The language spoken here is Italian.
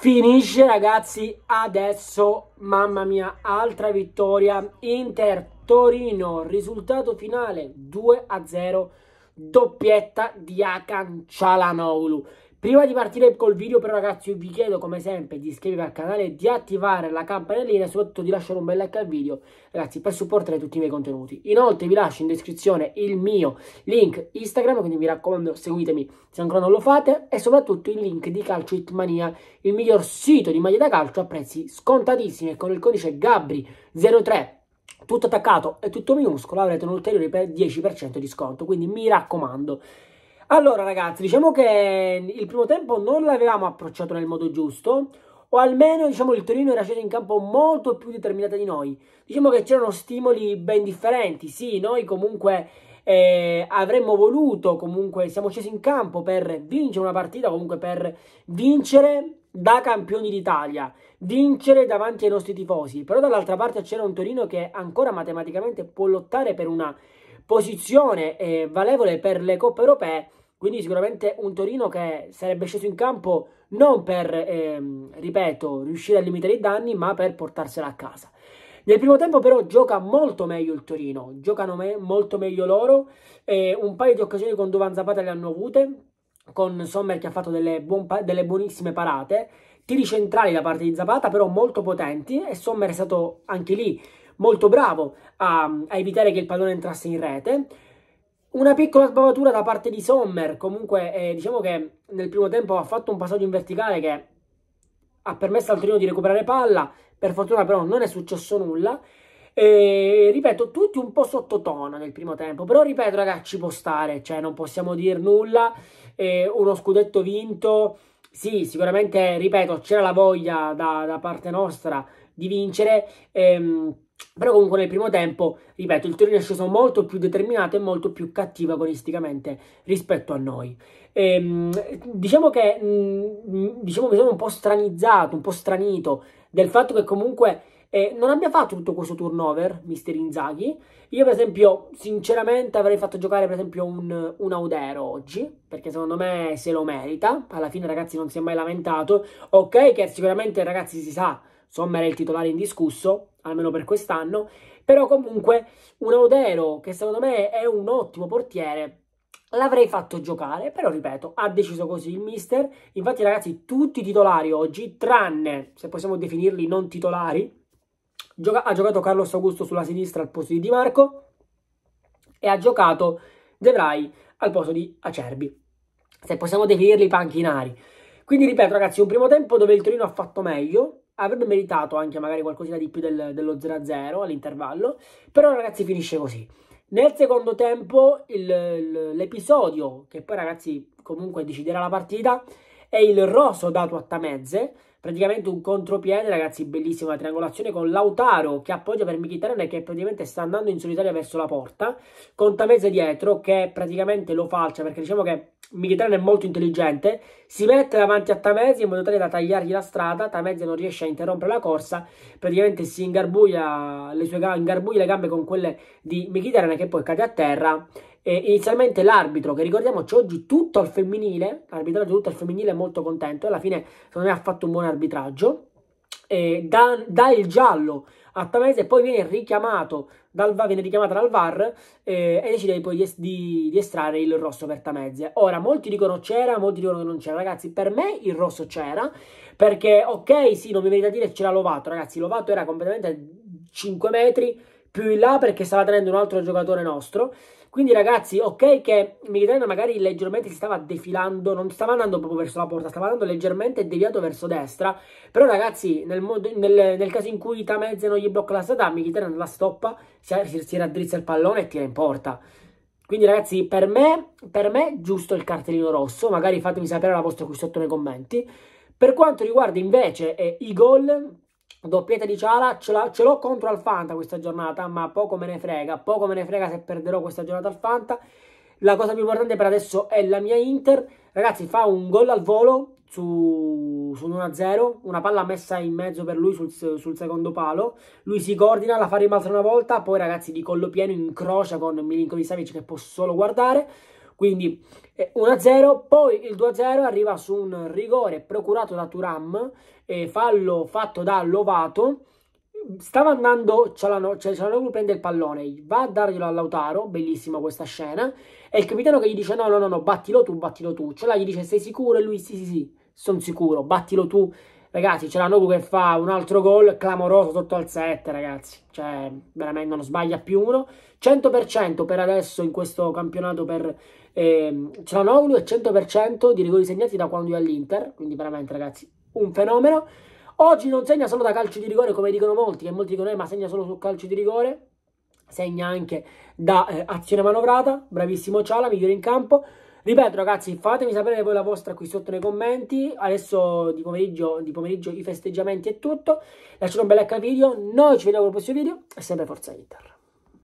Finisce ragazzi adesso, mamma mia, altra vittoria Inter Torino, risultato finale 2 a 0, doppietta di Akan Cialanoglu. Prima di partire col video però ragazzi vi chiedo come sempre di iscrivervi al canale e di attivare la campanellina e soprattutto di lasciare un bel like al video ragazzi per supportare tutti i miei contenuti. Inoltre vi lascio in descrizione il mio link Instagram quindi mi raccomando seguitemi se ancora non lo fate e soprattutto il link di Calcio Hitmania il miglior sito di maglie da calcio a prezzi scontatissimi e con il codice GABRI03 tutto attaccato e tutto minuscolo avrete un ulteriore 10% di sconto quindi mi raccomando allora ragazzi, diciamo che il primo tempo non l'avevamo approcciato nel modo giusto, o almeno diciamo il Torino era sceso in campo molto più determinato di noi. Diciamo che c'erano stimoli ben differenti, sì, noi comunque eh, avremmo voluto, comunque siamo scesi in campo per vincere una partita, comunque per vincere da campioni d'Italia, vincere davanti ai nostri tifosi, però dall'altra parte c'era un Torino che ancora matematicamente può lottare per una posizione eh, valevole per le coppe europee, quindi sicuramente un Torino che sarebbe sceso in campo non per, ehm, ripeto, riuscire a limitare i danni, ma per portarsela a casa. Nel primo tempo però gioca molto meglio il Torino, giocano me- molto meglio loro, eh, un paio di occasioni con Duvan Zapata le hanno avute, con Sommer che ha fatto delle, buon pa- delle buonissime parate, tiri centrali da parte di Zapata però molto potenti e Sommer è stato anche lì molto bravo a, a evitare che il pallone entrasse in rete. Una piccola sbavatura da parte di Sommer, comunque eh, diciamo che nel primo tempo ha fatto un passaggio in verticale che ha permesso al Torino di recuperare palla, per fortuna però non è successo nulla. E, ripeto, tutti un po' sottotono nel primo tempo, però ripeto ragazzi ci può stare, cioè non possiamo dire nulla, e uno scudetto vinto, sì sicuramente, ripeto, c'era la voglia da, da parte nostra di vincere. Ehm, però comunque nel primo tempo, ripeto, il Torino è sceso molto più determinato e molto più cattivo agonisticamente rispetto a noi. E, ehm, diciamo, che, mm, mm, diciamo che sono un po' stranizzato, un po' stranito del fatto che comunque eh, non abbia fatto tutto questo turnover Mister Inzaghi. Io per esempio, sinceramente avrei fatto giocare per esempio un, un Audero oggi, perché secondo me se lo merita. Alla fine ragazzi non si è mai lamentato. Ok che sicuramente ragazzi si sa Sommer è il titolare indiscusso, almeno per quest'anno, però comunque un Audero che secondo me è un ottimo portiere L'avrei fatto giocare, però ripeto, ha deciso così il mister. Infatti, ragazzi, tutti i titolari oggi, tranne se possiamo definirli non titolari, gioca ha giocato Carlos Augusto sulla sinistra al posto di Di Marco e ha giocato De Vrij al posto di Acerbi, se possiamo definirli panchinari. Quindi, ripeto, ragazzi, un primo tempo dove il Torino ha fatto meglio, avrebbe meritato anche magari qualcosina di più del, dello 0-0 all'intervallo, però ragazzi finisce così. Nel secondo tempo il, l'episodio che poi ragazzi comunque deciderà la partita è il rosso dato a Tamezze praticamente un contropiede ragazzi bellissima triangolazione con Lautaro che appoggia per Mkhitaryan e che praticamente sta andando in solitaria verso la porta con Tamese dietro che praticamente lo falcia perché diciamo che Mkhitaryan è molto intelligente si mette davanti a Tamese in modo tale da tagliargli la strada Tamese non riesce a interrompere la corsa praticamente si ingarbuglia le, sue, ingarbuglia le gambe con quelle di Mkhitaryan che poi cade a terra e inizialmente l'arbitro, che ricordiamoci oggi tutto al femminile, l'arbitraggio tutto al femminile è molto contento, alla fine secondo me ha fatto un buon arbitraggio, eh, dà, dà il giallo a Tamese e poi viene richiamato dal, viene richiamata dal VAR eh, e decide poi di, di, di, estrarre il rosso per Tamese. Ora, molti dicono c'era, molti dicono che non c'era. Ragazzi, per me il rosso c'era, perché ok, sì, non mi venite a dire c'era Lovato, ragazzi, Lovato era completamente 5 metri più in là perché stava tenendo un altro giocatore nostro quindi ragazzi, ok che Mkhitaryan magari leggermente si stava defilando, non stava andando proprio verso la porta, stava andando leggermente deviato verso destra, però ragazzi nel, modo, nel, nel caso in cui Tamezze non gli blocca la strada, Mkhitaryan la stoppa, si, si raddrizza il pallone e tira in porta. Quindi ragazzi, per me, per me giusto il cartellino rosso, magari fatemi sapere la vostra qui sotto nei commenti. Per quanto riguarda invece eh, i gol, Doppietta di Ciala ce, l'ho contro al Fanta questa giornata, ma poco me ne frega, poco me ne frega se perderò questa giornata al Fanta La cosa più importante per adesso è la mia Inter. Ragazzi, fa un gol al volo su, su 1-0, una palla messa in mezzo per lui sul, sul, secondo palo. Lui si coordina, la fa rimbalzare una volta, poi ragazzi di collo pieno incrocia con Milinkovic Savic che può solo guardare. Quindi 1-0, eh, poi il 2-0 arriva su un rigore procurato da Turam, fallo fatto da Lovato. Stava andando Cialanoglu, cioè Cialanoglu prende il pallone, va a darglielo a Lautaro, bellissima questa scena, e il capitano che gli dice no, no, no, no, battilo tu, battilo tu. Cialanoglu gli dice sei sicuro? E lui sì, sì, sì, sono sicuro, battilo tu Ragazzi, c'è la Nobu che fa un altro gol clamoroso sotto al 7, ragazzi. Cioè, veramente non sbaglia più uno. 100% per adesso in questo campionato per eh, Cialanoglu e 100% di rigori segnati da quando è all'Inter. Quindi veramente, ragazzi, un fenomeno. Oggi non segna solo da calcio di rigore, come dicono molti, che molti dicono, eh, ma segna solo su calcio di rigore. Segna anche da eh, azione manovrata. Bravissimo Ciala, migliore in campo. Ripeto ragazzi, fatemi sapere voi la vostra qui sotto nei commenti. Adesso di pomeriggio, di pomeriggio i festeggiamenti e tutto. Lasciate un bel like al video. Noi ci vediamo col prossimo video. E sempre Forza Inter.